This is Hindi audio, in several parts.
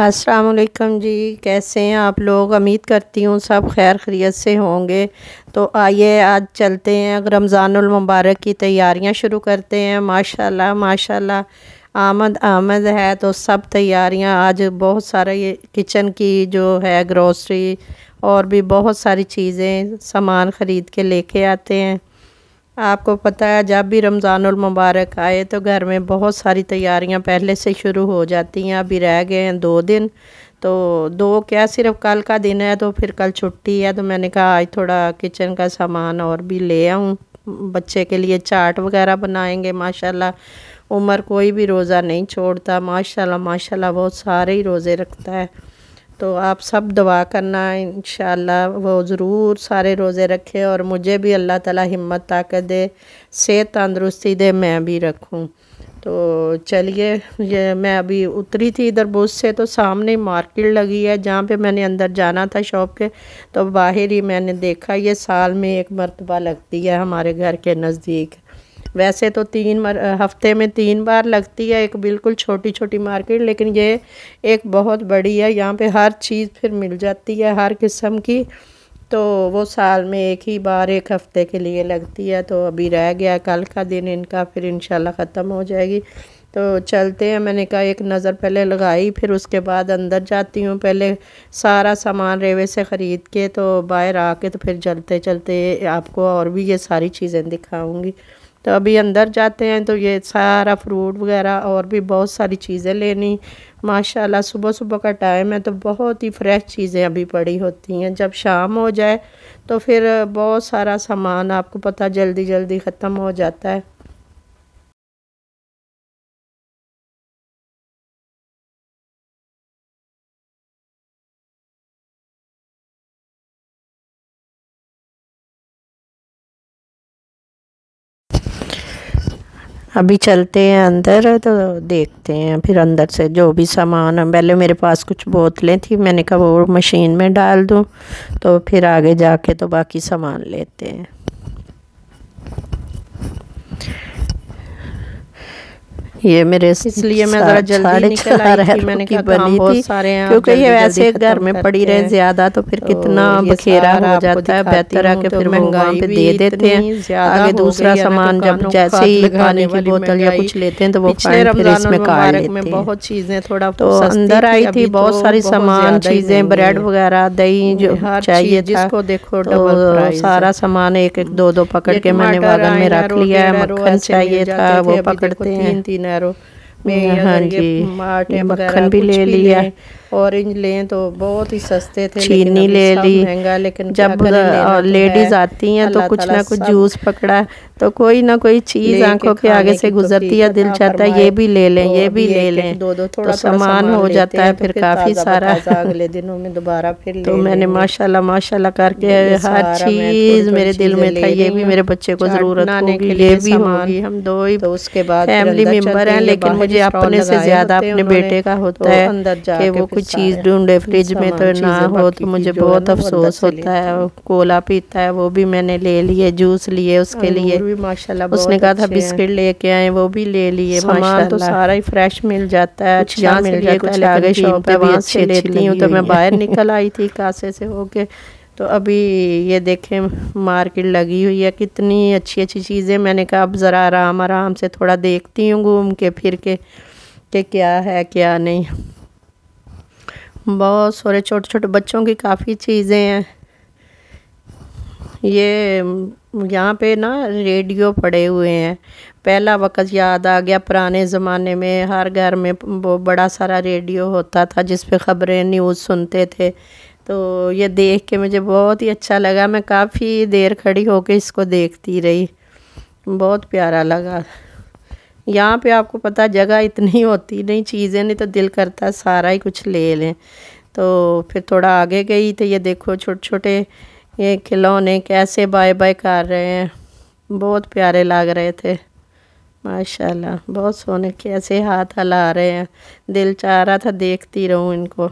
असलकम जी कैसे हैं आप लोग उम्मीद करती हूँ सब खैर खरीत से होंगे तो आइए आज चलते हैं रमज़ानमबारक की तैयारियाँ शुरू करते हैं माशाल्लाह माशाल्लाह आमद आमद है तो सब तैयारियाँ आज बहुत सारे किचन की जो है ग्रोसरी और भी बहुत सारी चीज़ें सामान ख़रीद के लेके आते हैं आपको पता है जब भी रमज़ानुल मुबारक आए तो घर में बहुत सारी तैयारियां पहले से शुरू हो जाती हैं अभी रह गए हैं दो दिन तो दो क्या सिर्फ कल का दिन है तो फिर कल छुट्टी है तो मैंने कहा आज थोड़ा किचन का सामान और भी ले आऊँ बच्चे के लिए चाट वगैरह बनाएंगे माशाल्लाह उमर कोई भी रोज़ा नहीं छोड़ता माशाल्लाह माशाल्लाह बहुत सारे ही रोज़े रखता है तो आप सब दुआ करना इन वो ज़रूर सारे रोज़े रखें और मुझे भी अल्लाह ताला हिम्मत ताकत दे सेहत तंदरुस्ती दे मैं भी रखूँ तो चलिए ये मैं अभी उतरी थी इधर बस से तो सामने मार्केट लगी है जहाँ पे मैंने अंदर जाना था शॉप के तो बाहर ही मैंने देखा ये साल में एक मरतबा लगती है हमारे घर के नज़दीक वैसे तो तीन मर हफ्ते में तीन बार लगती है एक बिल्कुल छोटी छोटी मार्केट लेकिन ये एक बहुत बड़ी है यहाँ पे हर चीज़ फिर मिल जाती है हर किस्म की तो वो साल में एक ही बार एक हफ़्ते के लिए लगती है तो अभी रह गया कल का दिन इनका फिर इन ख़त्म हो जाएगी तो चलते हैं मैंने कहा एक नज़र पहले लगाई फिर उसके बाद अंदर जाती हूँ पहले सारा सामान रेवे से ख़रीद के तो बाहर आके तो फिर चलते चलते आपको और भी ये सारी चीज़ें दिखाऊँगी तो अभी अंदर जाते हैं तो ये सारा फ्रूट वगैरह और भी बहुत सारी चीज़ें लेनी माशाल्लाह सुबह सुबह का टाइम है तो बहुत ही फ्रेश चीज़ें अभी पड़ी होती हैं जब शाम हो जाए तो फिर बहुत सारा सामान आपको पता जल्दी जल्दी ख़त्म हो जाता है अभी चलते हैं अंदर तो देखते हैं फिर अंदर से जो भी सामान पहले मेरे पास कुछ बोतलें थी मैंने कहा वो मशीन में डाल दूँ तो फिर आगे जाके तो बाकी सामान लेते हैं ये मेरे इसलिए मैं जरा जल्दी निकल आई मैंने कहा बनी थी सारे क्योंकि ये वैसे घर में पड़ी रहे ज्यादा तो फिर तो कितना बखेरा हो जाता है बेहतर है कि तो फिर महंगाई पे दे देते हैं आगे दूसरा तो सामान जब जैसे ही पानी की बोतल या कुछ लेते हैं तो वो फिर इसमें काट लेते हैं बहुत चीजें थोड़ा तो अंदर आई थी बहुत सारी सामान चीजें ब्रेड वगैरह दही जो चाहिए जिसको देखो सारा सामान एक एक दो दो पकड़ के मैंने वागन में रख लिया है मक्खन चाहिए था वो पकड़ते हैं नैरो में मार्ट मक्खन भी ले लिया ऑरेंज लें तो बहुत ही सस्ते थे चीनी ले ली महंगा लेकिन जब तो लेडीज़ आती हैं तो कुछ ना कुछ जूस पकड़ा तो कोई ना कोई चीज़ आंखों के आगे से तो गुजरती है दिल चाहता है ये भी ले लें ये तो भी ले लें दो दो थोड़ा सामान हो जाता है फिर काफ़ी सारा अगले दिनों में दोबारा फिर तो मैंने माशाल्लाह माशाल्लाह करके हर चीज़ मेरे दिल में था ये भी मेरे बच्चे को ज़रूरत होगी ये भी होगी हम दो ही उसके बाद फैमिली मेम्बर है लेकिन मुझे अपने से ज़्यादा अपने बेटे का होता है वो कोई चीज़ ढूंढे फ्रिज में तो ना हो तो मुझे बहुत अफसोस होता है कोला पीता है वो भी मैंने ले लिए जूस लिए उसके हाँ, लिए माशाल्लाह उसने कहा था बिस्किट लेके आए वो भी ले लिए सामान तो सारा ही फ्रेश मिल जाता है अच्छा मिल लेती हूँ तो मैं बाहर निकल आई थी कासे से होके तो अभी ये देखें मार्केट लगी हुई है कितनी अच्छी अच्छी चीज़ें मैंने कहा अब ज़रा आराम आराम से थोड़ा देखती हूँ घूम के फिर के कि क्या है क्या नहीं बहुत सारे छोटे छोटे बच्चों की काफ़ी चीज़ें हैं ये यहाँ पे ना रेडियो पड़े हुए हैं पहला वक्त याद आ गया पुराने ज़माने में हर घर में वो बड़ा सारा रेडियो होता था जिस पे ख़बरें न्यूज़ सुनते थे तो ये देख के मुझे बहुत ही अच्छा लगा मैं काफ़ी देर खड़ी होकर इसको देखती रही बहुत प्यारा लगा यहाँ पे आपको पता जगह इतनी होती नहीं चीज़ें नहीं तो दिल करता है सारा ही कुछ ले लें तो फिर थोड़ा आगे गई तो ये देखो छोटे छोटे ये खिलौने कैसे बाय बाय कर रहे हैं बहुत प्यारे लग रहे थे माशाल्लाह बहुत सोने कैसे हाथ हला रहे हैं दिल चाह रहा था देखती रहूँ इनको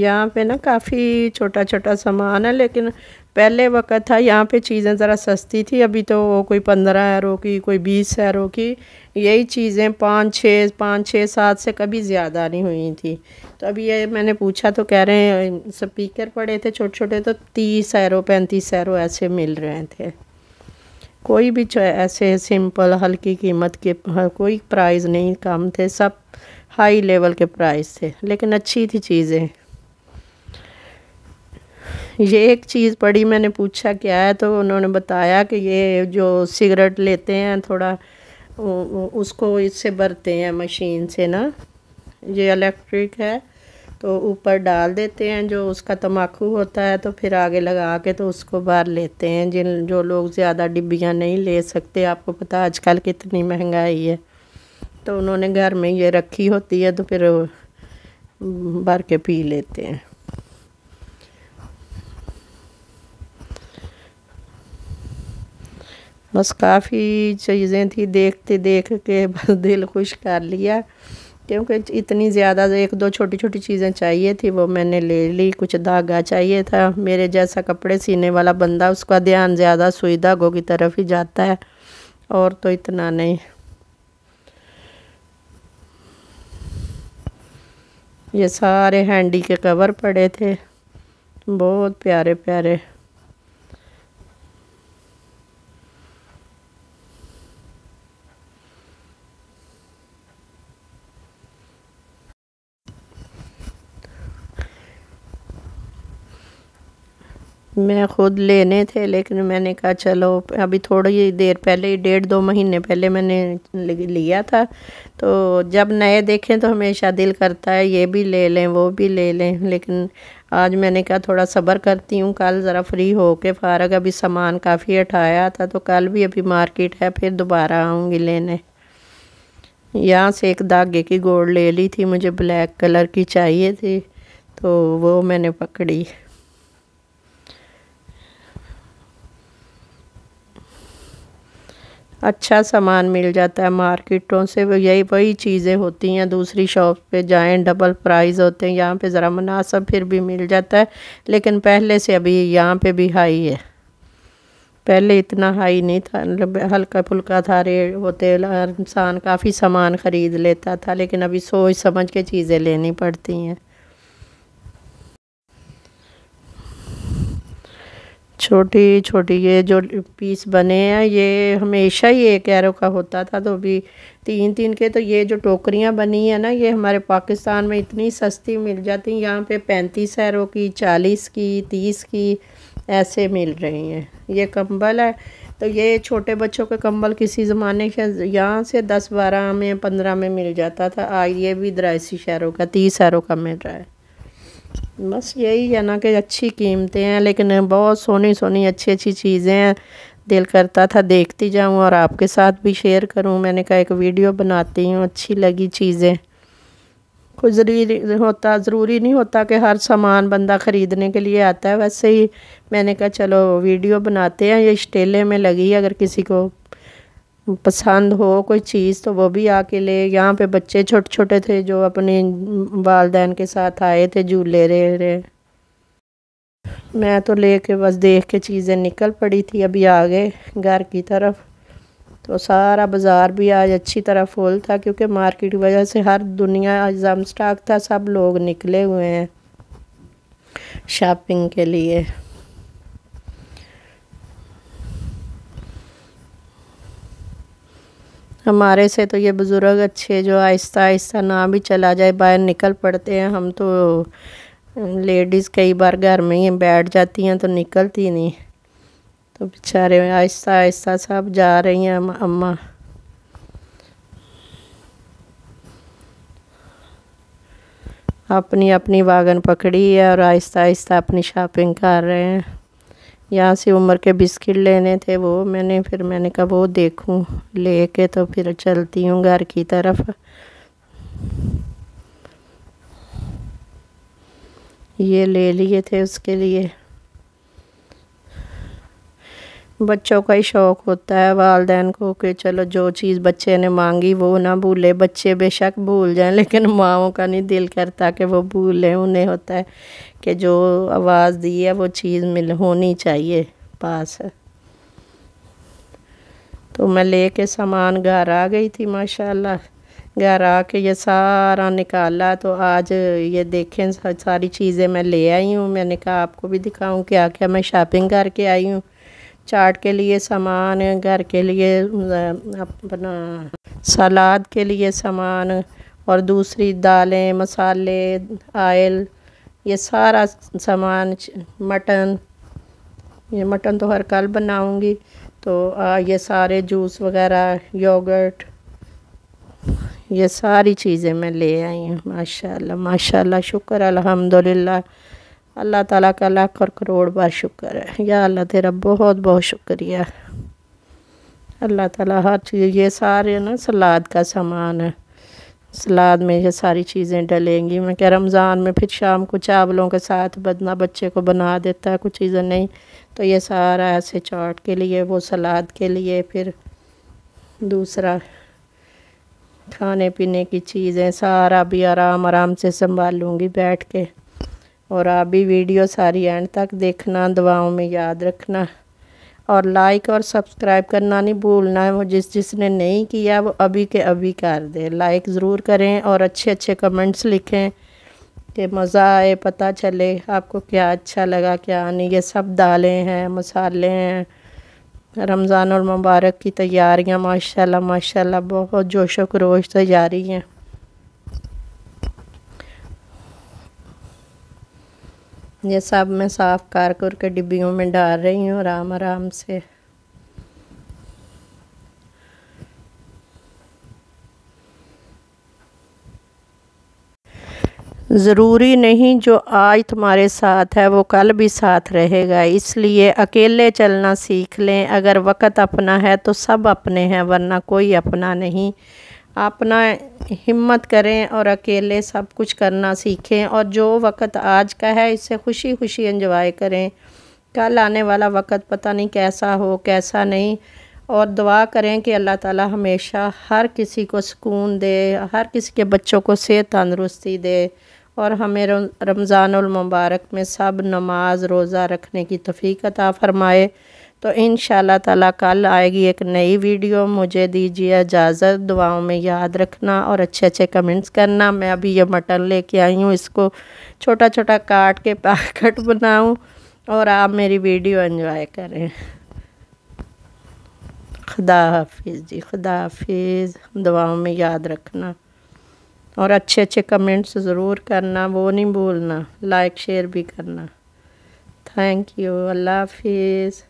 यहाँ पे ना काफ़ी छोटा छोटा सामान है लेकिन पहले वक्त था यहाँ पे चीज़ें ज़रा सस्ती थी अभी तो कोई पंद्रह एरो की कोई बीस एरो की यही चीज़ें पाँच छः पाँच छः सात से कभी ज़्यादा नहीं हुई थी तो अभी ये मैंने पूछा तो कह रहे हैं स्पीकर पड़े थे छोटे छोटे तो तीस एरो पैंतीस एरो ऐसे मिल रहे थे कोई भी ऐसे सिंपल हल्की कीमत के कोई प्राइज़ नहीं कम थे सब हाई लेवल के प्राइस थे लेकिन अच्छी थी चीज़ें ये एक चीज़ पढ़ी मैंने पूछा क्या है तो उन्होंने बताया कि ये जो सिगरेट लेते हैं थोड़ा उसको इससे भरते हैं मशीन से ना ये इलेक्ट्रिक है तो ऊपर डाल देते हैं जो उसका तम्बाकू होता है तो फिर आगे लगा के तो उसको भर लेते हैं जिन जो लोग ज़्यादा डिब्बियाँ नहीं ले सकते आपको पता आजकल कितनी महंगाई है तो उन्होंने घर में ये रखी होती है तो फिर भर के पी लेते हैं बस काफ़ी चीज़ें थी देखते देख के बस दिल खुश कर लिया क्योंकि इतनी ज़्यादा एक दो छोटी छोटी चीज़ें चाहिए थी वो मैंने ले ली कुछ धागा चाहिए था मेरे जैसा कपड़े सीने वाला बंदा उसका ध्यान ज़्यादा सुई धागों की तरफ ही जाता है और तो इतना नहीं ये सारे हैंडी के कवर पड़े थे बहुत प्यारे प्यारे मैं ख़ुद लेने थे लेकिन मैंने कहा चलो अभी थोड़ी देर पहले ही डेढ़ दो महीने पहले मैंने लिया था तो जब नए देखें तो हमेशा दिल करता है ये भी ले लें वो भी ले लें लेकिन आज मैंने कहा थोड़ा सब्र करती हूँ कल ज़रा फ्री हो के फारग अभी सामान काफ़ी हटाया था तो कल भी अभी मार्केट है फिर दोबारा आऊँगी लेने यहाँ से एक धागे की गोड़ ले ली थी मुझे ब्लैक कलर की चाहिए थी तो वो मैंने पकड़ी अच्छा सामान मिल जाता है मार्केटों से यही वही चीज़ें होती हैं दूसरी शॉप पे जाएं डबल प्राइस होते हैं यहाँ पे ज़रा मुनासब फिर भी मिल जाता है लेकिन पहले से अभी यहाँ पे भी हाई है पहले इतना हाई नहीं था मतलब हल्का फुल्का था रेट होते इंसान काफ़ी सामान ख़रीद लेता था लेकिन अभी सोच समझ के चीज़ें लेनी पड़ती हैं छोटी छोटी ये जो पीस बने हैं ये हमेशा ही एक एरो का होता था तो भी तीन तीन के तो ये जो टोकरियां बनी है ना ये हमारे पाकिस्तान में इतनी सस्ती मिल जाती यहाँ पे पैंतीस एरो की चालीस की तीस की ऐसे मिल रही हैं ये कंबल है तो ये छोटे बच्चों के कंबल किसी ज़माने के यहाँ से दस बारह में पंद्रह में मिल जाता था आ ये भी दरासी शहरों का तीस एरो का मिल रहा है बस यही है ना कि अच्छी कीमतें हैं लेकिन बहुत सोनी सोनी अच्छी अच्छी चीज़ें हैं दिल करता था देखती जाऊं और आपके साथ भी शेयर करूं मैंने कहा एक वीडियो बनाती हूं अच्छी लगी चीज़ें कुछ ज़रूरी होता ज़रूरी नहीं होता कि हर सामान बंदा ख़रीदने के लिए आता है वैसे ही मैंने कहा चलो वीडियो बनाते हैं ये स्टेले में लगी अगर किसी को पसंद हो कोई चीज़ तो वो भी आके ले यहाँ पे बच्चे छोटे छोटे थे जो अपने वालदेन के साथ आए थे झूले रहे रहे मैं तो ले कर बस देख के चीज़ें निकल पड़ी थी अभी आ गए घर की तरफ तो सारा बाज़ार भी आज अच्छी तरह फुल था क्योंकि मार्केट की वजह से हर दुनिया एग्ज़ाम स्टाक था सब लोग निकले हुए हैं शॉपिंग के लिए हमारे से तो ये बुज़ुर्ग अच्छे जो आहिस्ता आहिस्ता ना भी चला जाए बाहर निकल पड़ते हैं हम तो लेडीज़ कई बार घर में ही बैठ जाती हैं तो निकलती नहीं तो बेचारे आहिस्ता आहिस्ता सब जा रही हैं अम्मा अपनी अपनी वागन पकड़ी है और आहिस्ता आहिस्ता अपनी शॉपिंग कर रहे हैं यहाँ से उम्र के बिस्किट लेने थे वो मैंने फिर मैंने कहा वो देखूँ लेके तो फिर चलती हूँ घर की तरफ ये ले लिए थे उसके लिए बच्चों का ही शौक़ होता है वालदेन को कि चलो जो चीज़ बच्चे ने मांगी वो ना भूले बच्चे बेशक भूल जाएं लेकिन माओ का नहीं दिल करता कि वो भूलें उन्हें होता है कि जो आवाज़ दी है वो चीज़ मिल होनी चाहिए पास तो मैं ले के सामान घर आ गई थी माशाल्लाह घर आ के ये सारा निकाला तो आज ये देखें सारी चीज़ें मैं ले आई हूँ मैंने कहा आपको भी दिखाऊँ क्या क्या मैं शॉपिंग करके आई हूँ चाट के लिए सामान घर के लिए अपना सलाद के लिए सामान और दूसरी दालें मसाले आयल ये सारा सामान मटन ये मटन तो हर कल बनाऊंगी तो आ, ये सारे जूस वगैरह योगर्ट ये सारी चीज़ें मैं ले आई हूँ माशाल्लाह माशाल्लाह शुक्र अल्हम्दुलिल्लाह अल्लाह ताला का लाख और करोड़ बार शुक्र है या अल्लाह तेरा बहुत बहुत शुक्रिया अल्लाह ताला हर चीज़ ये सारे ना सलाद का सामान है सलाद में ये सारी चीज़ें डलेंगी मैं क्या रमज़ान में फिर शाम को चावलों के साथ बदना बच्चे को बना देता है कुछ चीज़ें नहीं तो ये सारा ऐसे चाट के लिए वो सलाद के लिए फिर दूसरा खाने पीने की चीज़ें सारा भी आराम आराम से संभाल लूँगी बैठ के और आप भी वीडियो सारी एंड तक देखना दुआओं में याद रखना और लाइक और सब्सक्राइब करना नहीं भूलना वो जिस जिसने नहीं किया वो अभी के अभी कर दे लाइक ज़रूर करें और अच्छे अच्छे कमेंट्स लिखें कि मज़ा आए पता चले आपको क्या अच्छा लगा क्या नहीं ये सब दालें हैं मसाले हैं रमज़ान और मुबारक की तैयारियां माशाल्लाह माशाल्लाह बहुत जोश खरोश तैयारी हैं ये सब मैं साफ़ कर कर के डिब्बियों में डाल रही हूँ आराम आराम से ज़रूरी नहीं जो आज तुम्हारे साथ है वो कल भी साथ रहेगा इसलिए अकेले चलना सीख लें अगर वक्त अपना है तो सब अपने हैं वरना कोई अपना नहीं अपना हिम्मत करें और अकेले सब कुछ करना सीखें और जो वक्त आज का है इसे खुशी खुशी इंजॉय करें कल आने वाला वक्त पता नहीं कैसा हो कैसा नहीं और दुआ करें कि अल्लाह ताला हमेशा हर किसी को सुकून दे हर किसी के बच्चों को सेहत तंदरुस्ती दे और हमें रमज़ान मुबारक में सब नमाज रोज़ा रखने की तफ़ीक अता फ़रमाए तो इन ताला कल आएगी एक नई वीडियो मुझे दीजिए इजाज़त दुआओं में याद रखना और अच्छे अच्छे कमेंट्स करना मैं अभी ये मटन लेके आई हूँ इसको छोटा छोटा काट के पैकेट बनाऊँ और आप मेरी वीडियो एंजॉय करें खुदा हाफिज़ जी खुदा हाफिज़ दुआओं में याद रखना और अच्छे अच्छे कमेंट्स ज़रूर करना वो नहीं भूलना लाइक शेयर भी करना थैंक यू अल्लाह हाफिज़